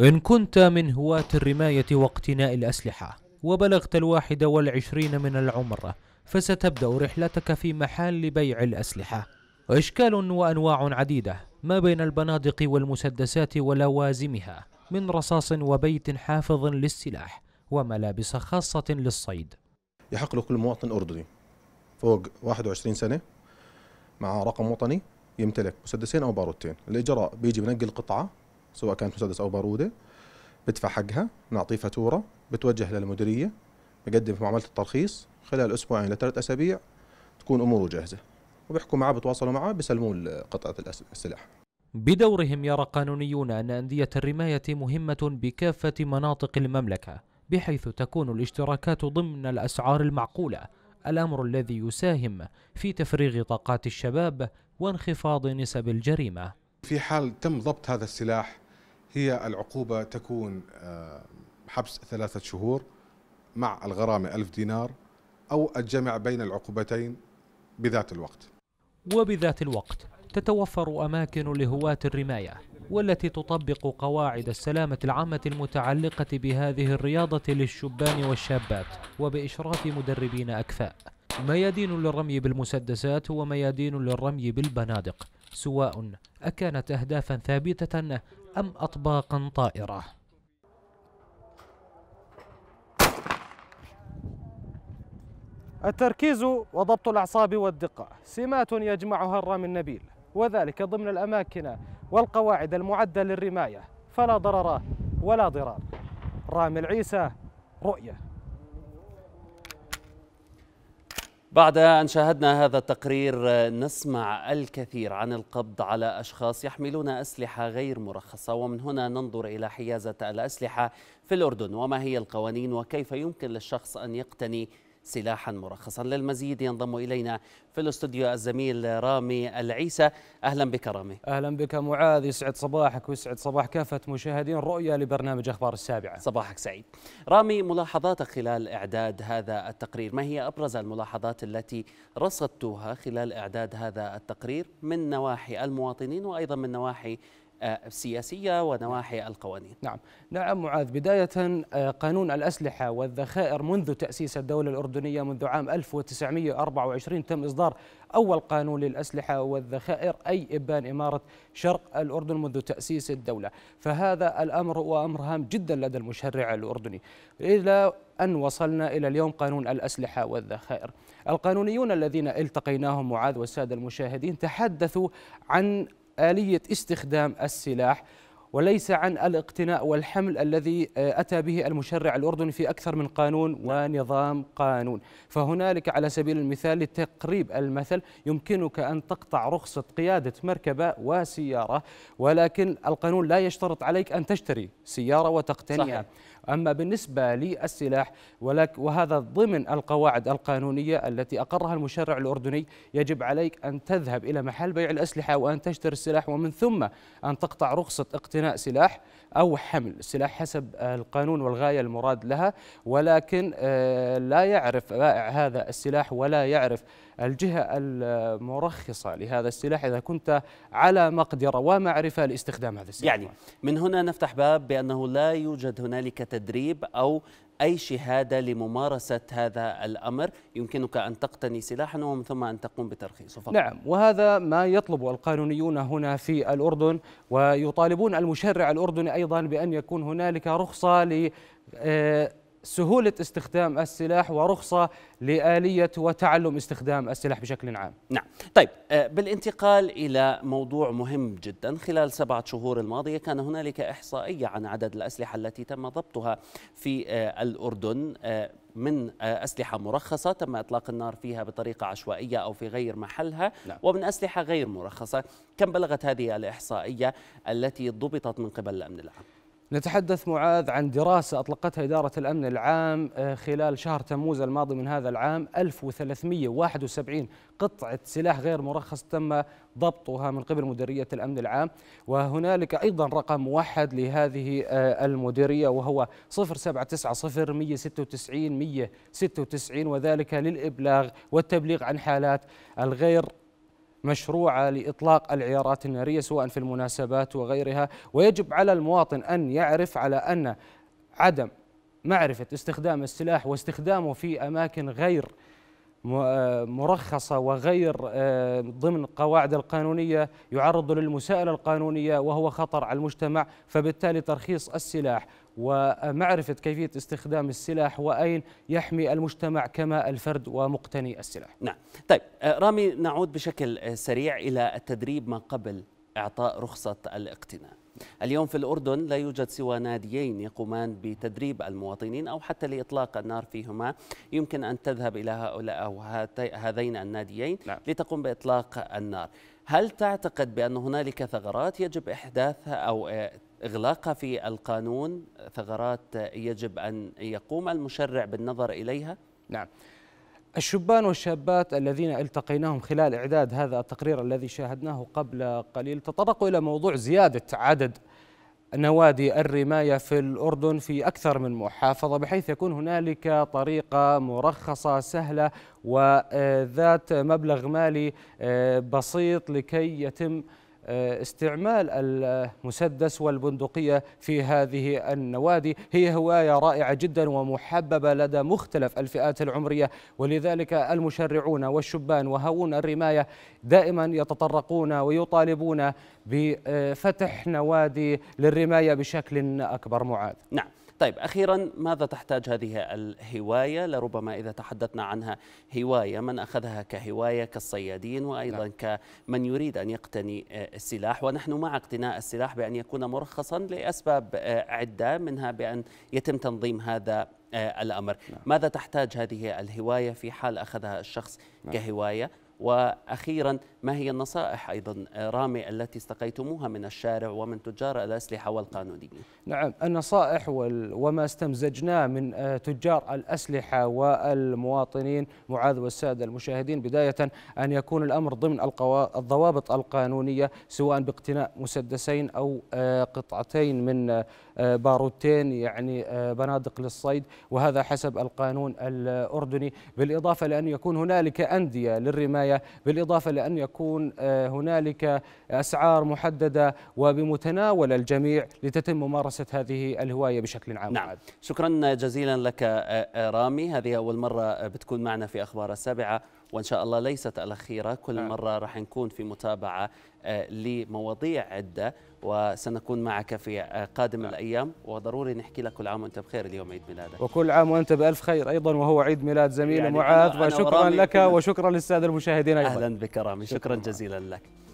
إن كنت من هواة الرماية واقتناء الأسلحة وبلغت الواحد والعشرين من العمر فستبدأ رحلتك في محل بيع الأسلحة إشكال وأنواع عديدة ما بين البنادق والمسدسات ولوازمها من رصاص وبيت حافظ للسلاح وملابس خاصة للصيد يحق لكل مواطن أردني فوق 21 سنة مع رقم وطني يمتلك مسدسين أو بارودتين الإجراء بيجي بنقل قطعة سواء كانت مسدس او باروده بدفع حقها نعطيه فاتوره بتوجه للمديريه بقدم في معامله الترخيص خلال اسبوعين لثلاث اسابيع تكون اموره جاهزه وبيحكوا معاه بتواصلوا معاه بيسلموا قطعه السلاح بدورهم يرى قانونيون أن أندية الرماية مهمة بكافة مناطق المملكة بحيث تكون الاشتراكات ضمن الأسعار المعقولة الأمر الذي يساهم في تفريغ طاقات الشباب وانخفاض نسب الجريمة في حال تم ضبط هذا السلاح هي العقوبة تكون آه، حبس ثلاثة شهور مع الغرامة ألف دينار أو الجمع بين العقوبتين بذات الوقت وبذات الوقت تتوفر أماكن لهواة الرماية والتي تطبق قواعد السلامة العامة المتعلقة بهذه الرياضة للشبان والشابات وبإشراف مدربين أكفاء ميادين للرمي بالمسدسات وميادين للرمي بالبنادق سواء أكانت أهدافا ثابتة أم أطباقا طائرة التركيز وضبط الأعصاب والدقة سمات يجمعها الرامي النبيل وذلك ضمن الأماكن والقواعد المعدة للرماية فلا ضرر ولا ضرار رامي العيسى رؤيه بعد أن شاهدنا هذا التقرير نسمع الكثير عن القبض على أشخاص يحملون أسلحة غير مرخصة ومن هنا ننظر إلى حيازة الأسلحة في الأردن وما هي القوانين وكيف يمكن للشخص أن يقتني سلاحا مرخصا للمزيد ينضم إلينا في الاستوديو الزميل رامي العيسى أهلا بك رامي أهلا بك معاذ يسعد صباحك ويسعد صباح كافة مشاهدين رؤية لبرنامج أخبار السابعة صباحك سعيد رامي ملاحظاتك خلال إعداد هذا التقرير ما هي أبرز الملاحظات التي رصدتوها خلال إعداد هذا التقرير من نواحي المواطنين وأيضا من نواحي آه، السياسية ونواحي نعم. القوانين نعم نعم معاذ بداية آه، قانون الأسلحة والذخائر منذ تأسيس الدولة الأردنية منذ عام 1924 تم إصدار أول قانون للأسلحة والذخائر أي إبان إمارة شرق الأردن منذ تأسيس الدولة فهذا الأمر هو أمر هام جدا لدى المشرع الأردني إلى أن وصلنا إلى اليوم قانون الأسلحة والذخائر القانونيون الذين التقيناهم معاذ والسادة المشاهدين تحدثوا عن آلية استخدام السلاح وليس عن الاقتناء والحمل الذي آه، أتى به المشرع الأردني في أكثر من قانون ونظام قانون فهنالك على سبيل المثال لتقريب المثل يمكنك أن تقطع رخصة قيادة مركبة وسيارة ولكن القانون لا يشترط عليك أن تشتري سيارة وتقتنيها صحيح. أما بالنسبة للسلاح ولك وهذا ضمن القواعد القانونية التي أقرها المشرع الأردني يجب عليك أن تذهب إلى محل بيع الأسلحة وأن تشتري السلاح ومن ثم أن تقطع رخصة اقتناء سلاح أو حمل سلاح حسب القانون والغاية المراد لها ولكن آه، لا يعرف بائع هذا السلاح ولا يعرف الجهة المرخصة لهذا السلاح إذا كنت على مقدرة ومعرفة لاستخدام هذا السلاح يعني من هنا نفتح باب بأنه لا يوجد هنالك تدريب أو أي شهادة لممارسة هذا الأمر يمكنك أن تقتني سلاحا ومن ثم أن تقوم بترخيصه فقط. نعم وهذا ما يطلب القانونيون هنا في الأردن ويطالبون المشرع الأردني أيضا بأن يكون هنالك رخصة ل آه، سهولة استخدام السلاح ورخصة لآلية وتعلم استخدام السلاح بشكل عام نعم طيب آه، بالانتقال إلى موضوع مهم جدا خلال سبعة شهور الماضية كان هنالك إحصائية عن عدد الأسلحة التي تم ضبطها في آه، الأردن آه، من أسلحة مرخصة تم إطلاق النار فيها بطريقة عشوائية أو في غير محلها لا. نعم. ومن أسلحة غير مرخصة كم بلغت هذه الإحصائية التي ضبطت من قبل الأمن العام نتحدث معاذ عن دراسة أطلقتها إدارة الأمن العام آه، خلال شهر تموز الماضي من هذا العام 1371 قطعة سلاح غير مرخص تم ضبطها من قبل مديرية الأمن العام وهنالك أيضا رقم موحد لهذه آه، المديرية وهو 0790 196 196 وذلك للإبلاغ والتبليغ عن حالات الغير مشروعة لإطلاق العيارات النارية سواء في المناسبات وغيرها ويجب على المواطن أن يعرف على أن عدم معرفة استخدام السلاح واستخدامه في أماكن غير آه، مرخصة وغير آه، ضمن قواعد القانونية يعرض للمساءلة القانونية وهو خطر على المجتمع فبالتالي ترخيص السلاح ومعرفة كيفية استخدام السلاح وأين يحمي المجتمع كما الفرد ومقتني السلاح نعم طيب آه، رامي نعود بشكل آه، سريع إلى التدريب ما قبل إعطاء رخصة الاقتناء اليوم في الأردن لا يوجد سوى ناديين يقومان بتدريب المواطنين أو حتى لإطلاق النار فيهما يمكن أن تذهب إلى هؤلاء أو هذين الناديين نعم. لتقوم بإطلاق النار هل تعتقد بأن هنالك ثغرات يجب إحداثها أو إغلاقها في القانون ثغرات يجب أن يقوم المشرع بالنظر إليها؟ نعم الشبان والشابات الذين التقيناهم خلال إعداد هذا التقرير الذي شاهدناه قبل قليل تطرقوا إلى موضوع زيادة عدد نوادي الرماية في الأردن في أكثر من محافظة بحيث يكون هنالك طريقة مرخصة سهلة وذات مبلغ مالي آه، بسيط لكي يتم آه، استعمال المسدس والبندقية في هذه النوادي هي هواية رائعة جدا ومحببة لدى مختلف الفئات العمرية ولذلك المشرعون والشبان وهاوون الرماية دائما يتطرقون ويطالبون بفتح نوادي للرماية بشكل أكبر معاذ نعم طيب أخيرا ماذا تحتاج هذه الهواية لربما إذا تحدثنا عنها هواية من أخذها كهواية كالصيادين وأيضا لا. نعم. كمن يريد أن يقتني آه، السلاح ونحن مع اقتناء السلاح بأن يكون مرخصا لأسباب آه، عدة منها بأن يتم تنظيم هذا آه، الأمر لا. نعم. ماذا تحتاج هذه الهواية في حال أخذها الشخص لا. نعم. كهواية وأخيرا ما هي النصائح أيضا آه، رامي التي استقيتموها من الشارع ومن تجار الأسلحة والقانونيين نعم النصائح وما استمزجناه من آه، تجار الأسلحة والمواطنين معاذ والسادة المشاهدين بداية أن يكون الأمر ضمن الضوابط القانونية سواء باقتناء مسدسين أو آه، قطعتين من باروتين يعني بنادق للصيد وهذا حسب القانون الأردني بالإضافة لأن يكون هنالك أندية للرماية بالإضافة لأن يكون تكون آه، هنالك أسعار محددة وبمتناول الجميع لتتم ممارسة هذه الهواية بشكل عام نعم شكرا جزيلا لك آه، آه، رامي هذه أول مرة بتكون معنا في أخبار السابعة وإن شاء الله ليست الأخيرة كل نعم. مرة راح نكون في متابعة آه، لمواضيع عدة وسنكون معك في آه، قادم نعم. الأيام وضروري نحكي لك كل عام وأنت بخير اليوم عيد ميلادك وكل عام وأنت بألف خير أيضا وهو عيد ميلاد زميلي يعني معاذ وشكرا لك وشكرا للسادة المشاهدين أيضا أهلا بكرامي شكرا جزيلا لك